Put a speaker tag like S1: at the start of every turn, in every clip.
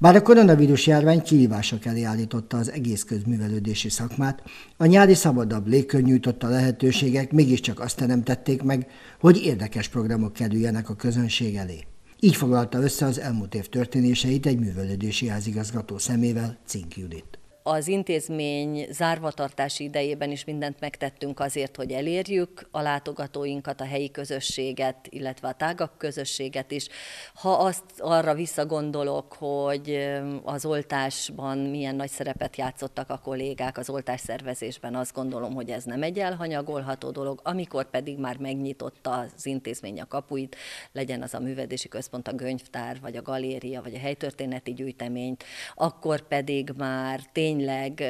S1: Bár a koronavírus járvány kihívások elé állította az egész közművelődési szakmát, a nyári szabadabb légkör nyújtotta lehetőségek mégiscsak azt teremtették meg, hogy érdekes programok kerüljenek a közönség elé. Így foglalta össze az elmúlt év történéseit egy művelődési házigazgató szemével Cink Judit
S2: az intézmény zárvatartási idejében is mindent megtettünk azért, hogy elérjük a látogatóinkat, a helyi közösséget, illetve a tágabb közösséget is. Ha azt arra visszagondolok, hogy az oltásban milyen nagy szerepet játszottak a kollégák az oltás szervezésben, azt gondolom, hogy ez nem egy elhanyagolható dolog. Amikor pedig már megnyitotta az intézmény a kapuit, legyen az a művedési központ, a könyvtár, vagy a galéria, vagy a helytörténeti gyűjteményt, akkor pedig már tény tényleg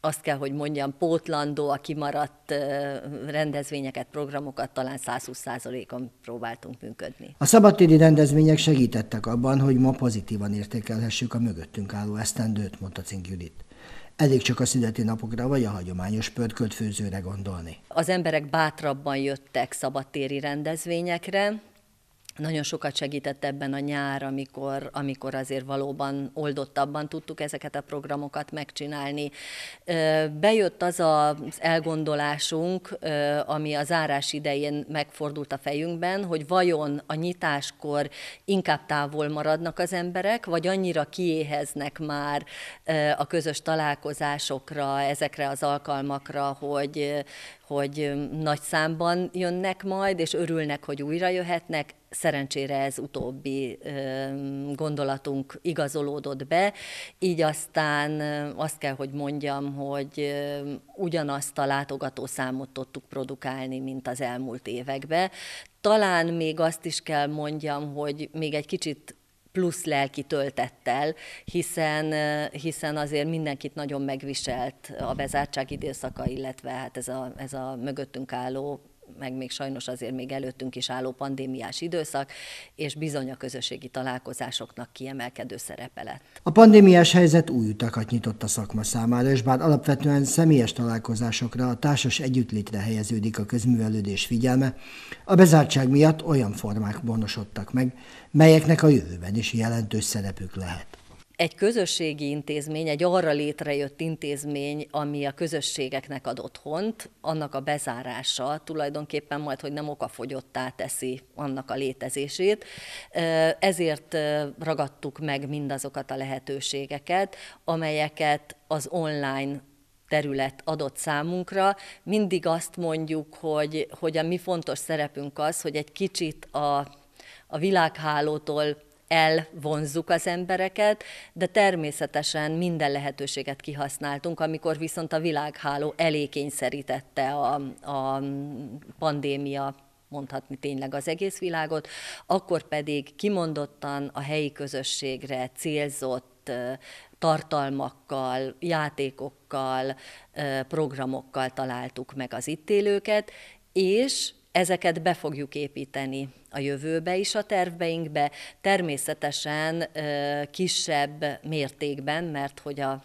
S2: azt kell, hogy mondjam, pótlandó a kimaradt rendezvényeket, programokat talán 120%-on próbáltunk működni. A
S1: szabadtéri rendezvények segítettek abban, hogy ma pozitívan értékelhessük a mögöttünk álló esztendőt, mondta Cink Judit. Elég csak a születi napokra vagy a hagyományos pörkölt főzőre gondolni.
S2: Az emberek bátrabban jöttek szabadtéri rendezvényekre, nagyon sokat segített ebben a nyár, amikor, amikor azért valóban oldottabban tudtuk ezeket a programokat megcsinálni. Bejött az az elgondolásunk, ami a zárás idején megfordult a fejünkben, hogy vajon a nyitáskor inkább távol maradnak az emberek, vagy annyira kiéheznek már a közös találkozásokra, ezekre az alkalmakra, hogy, hogy nagy számban jönnek majd, és örülnek, hogy újra jöhetnek, szerencsére ez utóbbi gondolatunk igazolódott be, így aztán azt kell, hogy mondjam, hogy ugyanazt a látogatószámot tudtuk produkálni, mint az elmúlt években. Talán még azt is kell mondjam, hogy még egy kicsit plusz lelki töltettel, hiszen, hiszen azért mindenkit nagyon megviselt a bezártság időszaka, illetve hát ez a, ez a mögöttünk álló meg még sajnos azért még előttünk is álló pandémiás időszak, és bizony a közösségi találkozásoknak kiemelkedő szerepe
S1: lett. A pandémiás helyzet új utakat nyitott a szakma számára, és bár alapvetően személyes találkozásokra a társas együttlétre helyeződik a közművelődés figyelme, a bezártság miatt olyan formák bonosodtak meg, melyeknek a jövőben is jelentős szerepük lehet
S2: egy közösségi intézmény, egy arra létrejött intézmény, ami a közösségeknek ad otthont, annak a bezárása tulajdonképpen majd, hogy nem okafogyottá teszi annak a létezését. Ezért ragadtuk meg mindazokat a lehetőségeket, amelyeket az online terület adott számunkra. Mindig azt mondjuk, hogy, hogy a mi fontos szerepünk az, hogy egy kicsit a, a világhálótól elvonzuk az embereket, de természetesen minden lehetőséget kihasználtunk, amikor viszont a világháló elé kényszerítette a, a pandémia mondhatni tényleg az egész világot, akkor pedig kimondottan a helyi közösségre célzott tartalmakkal, játékokkal, programokkal találtuk meg az itt élőket, és Ezeket be fogjuk építeni a jövőbe is a tervbeinkbe, természetesen kisebb mértékben, mert hogy a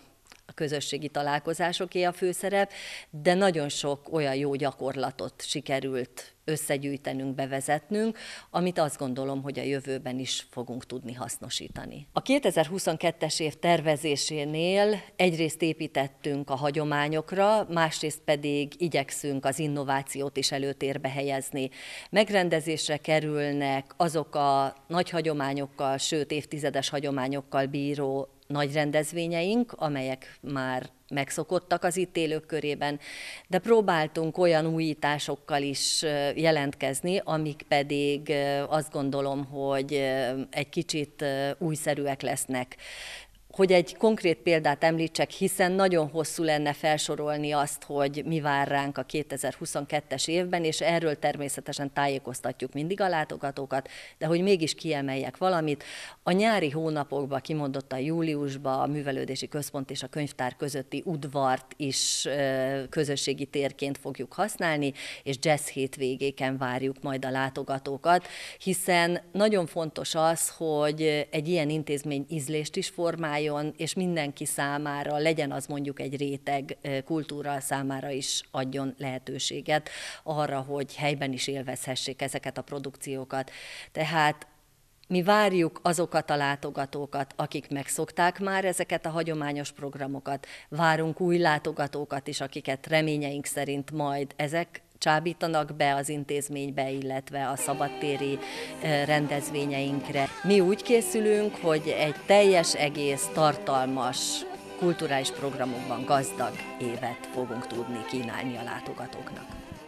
S2: a közösségi találkozásoké a főszerep, de nagyon sok olyan jó gyakorlatot sikerült összegyűjtenünk, bevezetnünk, amit azt gondolom, hogy a jövőben is fogunk tudni hasznosítani. A 2022-es év tervezésénél egyrészt építettünk a hagyományokra, másrészt pedig igyekszünk az innovációt is előtérbe helyezni. Megrendezésre kerülnek azok a nagy hagyományokkal, sőt évtizedes hagyományokkal bíró nagy rendezvényeink, amelyek már megszokottak az itt élők körében, de próbáltunk olyan újításokkal is jelentkezni, amik pedig azt gondolom, hogy egy kicsit újszerűek lesznek hogy egy konkrét példát említsek, hiszen nagyon hosszú lenne felsorolni azt, hogy mi vár ránk a 2022-es évben, és erről természetesen tájékoztatjuk mindig a látogatókat, de hogy mégis kiemeljek valamit. A nyári hónapokban, a júliusban a Művelődési Központ és a Könyvtár közötti udvart is közösségi térként fogjuk használni, és jazz hétvégéken várjuk majd a látogatókat, hiszen nagyon fontos az, hogy egy ilyen intézmény ízlést is formál, váljon, és mindenki számára, legyen az mondjuk egy réteg kultúra számára is adjon lehetőséget arra, hogy helyben is élvezhessék ezeket a produkciókat. Tehát mi várjuk azokat a látogatókat, akik megszokták már ezeket a hagyományos programokat. Várunk új látogatókat is, akiket reményeink szerint majd ezek csábítanak be az intézménybe, illetve a szabadtéri rendezvényeinkre. Mi úgy készülünk, hogy egy teljes egész tartalmas kulturális programokban gazdag évet fogunk tudni kínálni a látogatóknak.